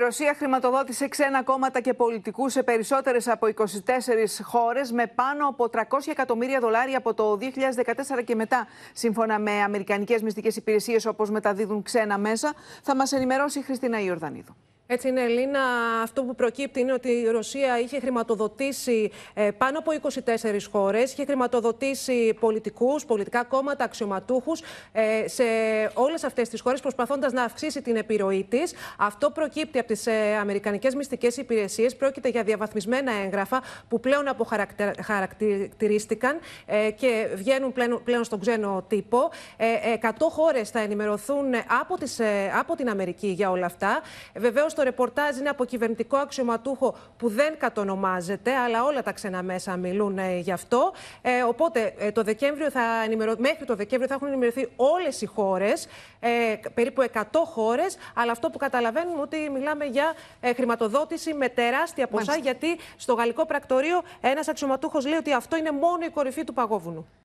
Ρωσία χρηματοδότησε ξένα κόμματα και πολιτικούς σε περισσότερες από 24 χώρες με πάνω από 300 εκατομμύρια δολάρια από το 2014 και μετά, σύμφωνα με αμερικανικές μυστικές υπηρεσίες όπως μεταδίδουν ξένα μέσα. Θα μας ενημερώσει η Χριστίνα Ιορδανίδου. Έτσι είναι, Ελίνα. Αυτό που προκύπτει είναι ότι η Ρωσία είχε χρηματοδοτήσει ε, πάνω από 24 χώρες, είχε χρηματοδοτήσει πολιτικούς, πολιτικά κόμματα, αξιωματούχους ε, σε όλες αυτές τις χώρες, προσπαθώντας να αυξήσει την επιρροή της. Αυτό προκύπτει από τις ε, Αμερικανικές Μυστικές Υπηρεσίες. Πρόκειται για διαβαθμισμένα έγγραφα που πλέον αποχαρακτηρίστηκαν και βγαίνουν πλέον στον ξένο τύπο. 100 χώρες θα ενημερωθούν από, από την Αμερική για όλα αυτά. Βεβαίως, το ρεπορτάζ είναι από κυβερνητικό αξιωματούχο που δεν κατονομάζεται, αλλά όλα τα ξένα μέσα μιλούν ε, γι' αυτό. Ε, οπότε ε, το Δεκέμβριο θα μέχρι το Δεκέμβριο θα έχουν ενημερωθεί όλες οι χώρες, περίπου 100 χώρες. Αλλά αυτό που καταλαβαίνουμε ότι μιλάμε για χρηματοδότηση με τεράστια ποσά, γιατί στο γαλλικό πρακτορείο ένας αξιωματούχος λέει ότι αυτό είναι μόνο η κορυφή του παγόβουνου.